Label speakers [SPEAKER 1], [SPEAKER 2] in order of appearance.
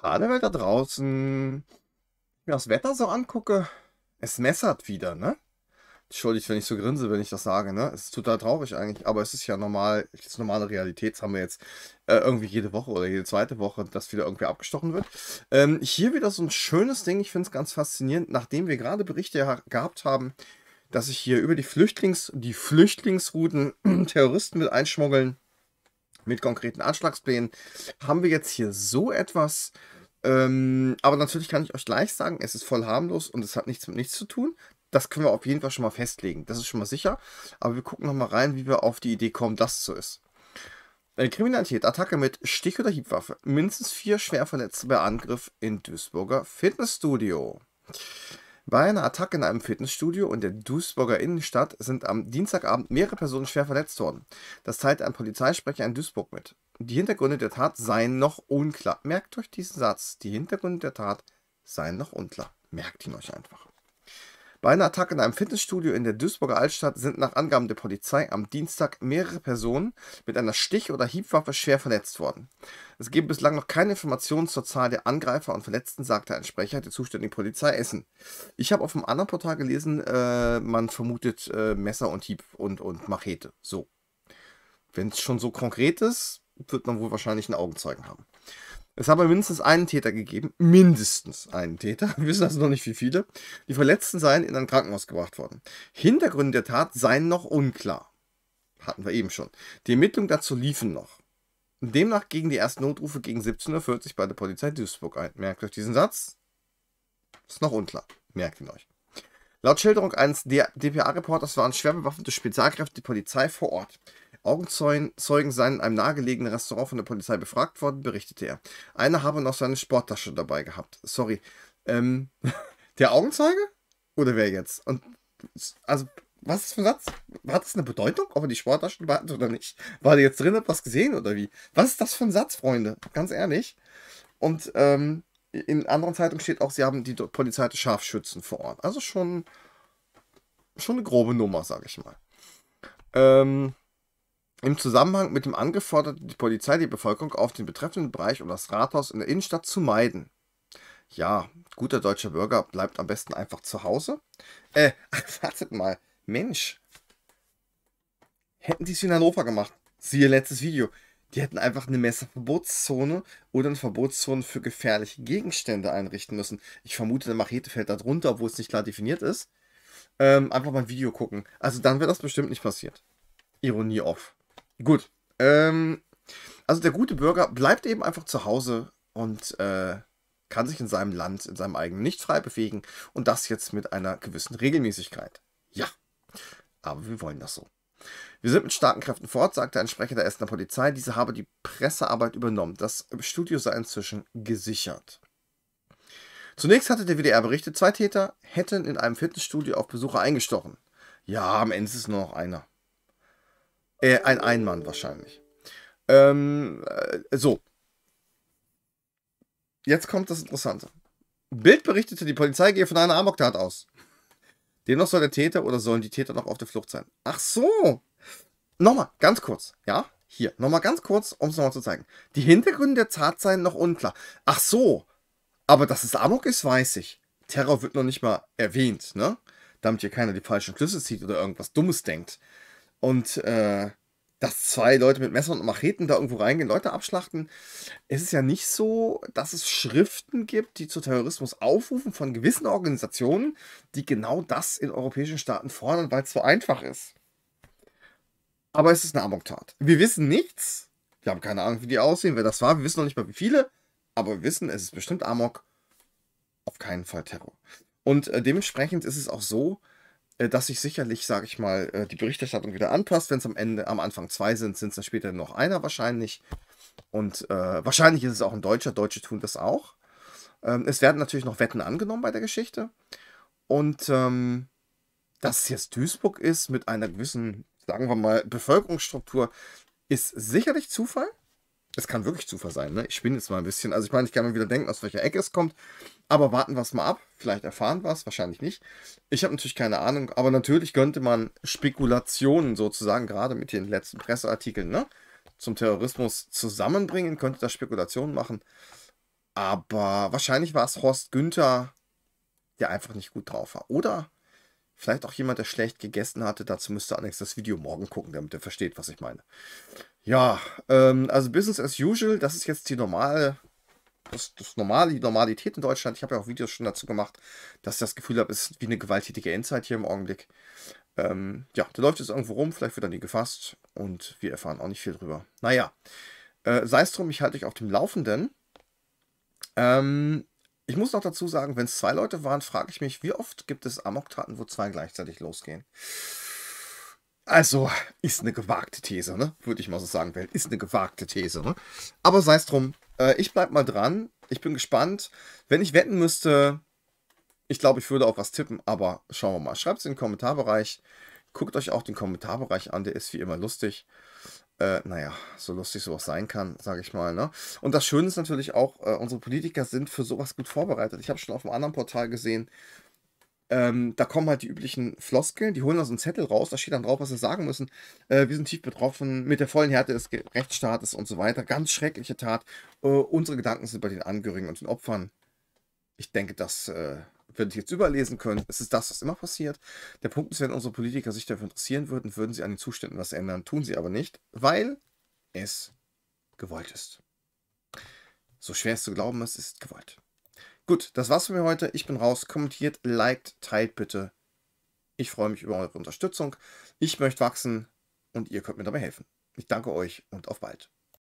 [SPEAKER 1] Schade, weil da draußen, ich mir das Wetter so angucke, es messert wieder, ne? Entschuldigt, wenn ich so grinse, wenn ich das sage, ne? Es ist total traurig eigentlich, aber es ist ja normal, das ist normale Realität, das haben wir jetzt äh, irgendwie jede Woche oder jede zweite Woche, dass wieder irgendwie abgestochen wird. Ähm, hier wieder so ein schönes Ding, ich finde es ganz faszinierend, nachdem wir gerade Berichte gehabt haben, dass sich hier über die Flüchtlings, die Flüchtlingsrouten Terroristen mit einschmuggeln, mit konkreten Anschlagsplänen, haben wir jetzt hier so etwas. Ähm, aber natürlich kann ich euch gleich sagen, es ist voll harmlos und es hat nichts mit nichts zu tun. Das können wir auf jeden Fall schon mal festlegen. Das ist schon mal sicher. Aber wir gucken nochmal rein, wie wir auf die Idee kommen, dass es so ist. Eine äh, Kriminalität, Attacke mit Stich- oder Hiebwaffe. Mindestens vier Schwerverletzte bei Angriff in Duisburger Fitnessstudio. Bei einer Attacke in einem Fitnessstudio in der Duisburger Innenstadt sind am Dienstagabend mehrere Personen schwer verletzt worden. Das teilte ein Polizeisprecher in Duisburg mit. Die Hintergründe der Tat seien noch unklar. Merkt euch diesen Satz. Die Hintergründe der Tat seien noch unklar. Merkt ihn euch einfach. Bei einer Attacke in einem Fitnessstudio in der Duisburger Altstadt sind nach Angaben der Polizei am Dienstag mehrere Personen mit einer Stich- oder Hiebwaffe schwer verletzt worden. Es gibt bislang noch keine Informationen zur Zahl der Angreifer und Verletzten, sagte ein Sprecher der zuständigen Polizei Essen. Ich habe auf einem anderen Portal gelesen, äh, man vermutet äh, Messer und Hieb und, und Machete. So. Wenn es schon so konkret ist, wird man wohl wahrscheinlich einen Augenzeugen haben. Es habe mindestens einen Täter gegeben, mindestens einen Täter, wir wissen also noch nicht wie viele. Die Verletzten seien in ein Krankenhaus gebracht worden. Hintergründe der Tat seien noch unklar. Hatten wir eben schon. Die Ermittlungen dazu liefen noch. Demnach gingen die ersten Notrufe gegen 17.40 Uhr bei der Polizei Duisburg ein. Merkt euch diesen Satz? Ist noch unklar. Merkt ihn euch. Laut Schilderung eines DPA-Reporters waren schwer bewaffnete Spezialkräfte die Polizei vor Ort. Augenzeugen seien in einem nahegelegenen Restaurant von der Polizei befragt worden, berichtete er. Einer habe noch seine Sporttasche dabei gehabt. Sorry. Ähm, der Augenzeuge? Oder wer jetzt? Und also, was ist für ein Satz? Hat das eine Bedeutung, ob er die Sporttasche dabei hat oder nicht? War der jetzt drin, hat was gesehen oder wie? Was ist das für ein Satz, Freunde? Ganz ehrlich. Und ähm, in anderen Zeitungen steht auch, sie haben die Polizei hatte Scharfschützen vor Ort. Also schon, schon eine grobe Nummer, sage ich mal. Ähm, im Zusammenhang mit dem Angriff forderte die Polizei die Bevölkerung auf, den betreffenden Bereich um das Rathaus in der Innenstadt zu meiden. Ja, guter deutscher Bürger bleibt am besten einfach zu Hause. Äh, wartet mal. Mensch. Hätten die es in Hannover gemacht. Siehe letztes Video. Die hätten einfach eine Messerverbotszone oder eine Verbotszone für gefährliche Gegenstände einrichten müssen. Ich vermute, der Machete fällt da drunter, obwohl es nicht klar definiert ist. Ähm, einfach mal ein Video gucken. Also dann wäre das bestimmt nicht passiert. Ironie off. Gut. Ähm, also der gute Bürger bleibt eben einfach zu Hause und äh, kann sich in seinem Land, in seinem eigenen nicht frei bewegen und das jetzt mit einer gewissen Regelmäßigkeit. Ja, aber wir wollen das so. Wir sind mit starken Kräften fort, Ort, sagte ein Sprecher der Essener Polizei. Diese habe die Pressearbeit übernommen. Das Studio sei inzwischen gesichert. Zunächst hatte der WDR berichtet, zwei Täter hätten in einem Fitnessstudio auf Besucher eingestochen. Ja, am Ende ist es nur noch einer. Äh, ein Einmann wahrscheinlich. Ähm, äh, so. Jetzt kommt das Interessante. Bild berichtete, die Polizei gehe von einer Amoktat aus. Dennoch soll der Täter oder sollen die Täter noch auf der Flucht sein. Ach so. Nochmal, ganz kurz. Ja, hier, nochmal ganz kurz, um es nochmal zu zeigen. Die Hintergründe der Tat seien noch unklar. Ach so. Aber dass es Amok ist, weiß ich. Terror wird noch nicht mal erwähnt, ne? Damit hier keiner die falschen Schlüsse zieht oder irgendwas Dummes denkt. Und äh, dass zwei Leute mit Messern und Macheten da irgendwo reingehen, Leute abschlachten. Es ist ja nicht so, dass es Schriften gibt, die zu Terrorismus aufrufen von gewissen Organisationen, die genau das in europäischen Staaten fordern, weil es so einfach ist. Aber es ist eine Amoktat. Wir wissen nichts. Wir haben keine Ahnung, wie die aussehen, wer das war. Wir wissen noch nicht mal, wie viele. Aber wir wissen, es ist bestimmt Amok. Auf keinen Fall Terror. Und äh, dementsprechend ist es auch so, äh, dass sich sicherlich, sage ich mal, äh, die Berichterstattung wieder anpasst. Wenn es am Ende, am Anfang zwei sind, sind es dann später noch einer wahrscheinlich. Und äh, wahrscheinlich ist es auch ein Deutscher. Deutsche tun das auch. Ähm, es werden natürlich noch Wetten angenommen bei der Geschichte. Und ähm, dass es jetzt Duisburg ist mit einer gewissen, sagen wir mal, Bevölkerungsstruktur, ist sicherlich Zufall es kann wirklich Zufall sein, ne? Ich spinne jetzt mal ein bisschen. Also ich meine, ich kann mir wieder denken, aus welcher Ecke es kommt. Aber warten wir es mal ab. Vielleicht erfahren wir es, wahrscheinlich nicht. Ich habe natürlich keine Ahnung, aber natürlich könnte man Spekulationen sozusagen, gerade mit den letzten Presseartikeln, ne? Zum Terrorismus zusammenbringen, könnte da Spekulationen machen. Aber wahrscheinlich war es Horst Günther, der einfach nicht gut drauf war. Oder vielleicht auch jemand, der schlecht gegessen hatte. Dazu müsste Alex das Video morgen gucken, damit er versteht, was ich meine. Ja, ähm, also Business as usual, das ist jetzt die normale, das, das normale, die Normalität in Deutschland. Ich habe ja auch Videos schon dazu gemacht, dass ich das Gefühl habe, es ist wie eine gewalttätige Endzeit hier im Augenblick. Ähm, ja, der läuft jetzt irgendwo rum, vielleicht wird er nie gefasst und wir erfahren auch nicht viel drüber. Naja, äh, sei es drum, ich halte euch auf dem Laufenden. Ähm, ich muss noch dazu sagen, wenn es zwei Leute waren, frage ich mich, wie oft gibt es Amok-Taten, wo zwei gleichzeitig losgehen? Also, ist eine gewagte These, ne? Würde ich mal so sagen, Welt. Ist eine gewagte These, ne? Aber sei es drum, äh, ich bleib mal dran. Ich bin gespannt. Wenn ich wetten müsste, ich glaube, ich würde auch was tippen, aber schauen wir mal. Schreibt es in den Kommentarbereich. Guckt euch auch den Kommentarbereich an, der ist wie immer lustig. Äh, naja, so lustig sowas sein kann, sage ich mal. Ne? Und das Schöne ist natürlich auch, äh, unsere Politiker sind für sowas gut vorbereitet. Ich habe schon auf einem anderen Portal gesehen, ähm, da kommen halt die üblichen Floskeln, die holen dann so einen Zettel raus, da steht dann drauf, was sie sagen müssen. Äh, wir sind tief betroffen mit der vollen Härte des Rechtsstaates und so weiter. Ganz schreckliche Tat. Äh, unsere Gedanken sind bei den Angehörigen und den Opfern. Ich denke, das äh, würde ich jetzt überlesen können. Es ist das, was immer passiert. Der Punkt ist, wenn unsere Politiker sich dafür interessieren würden, würden sie an den Zuständen was ändern. Tun sie aber nicht, weil es gewollt ist. So schwer es zu glauben ist, ist gewollt. Gut, das war's für mir heute. Ich bin raus. Kommentiert, liked, teilt bitte. Ich freue mich über eure Unterstützung. Ich möchte wachsen und ihr könnt mir dabei helfen. Ich danke euch und auf bald.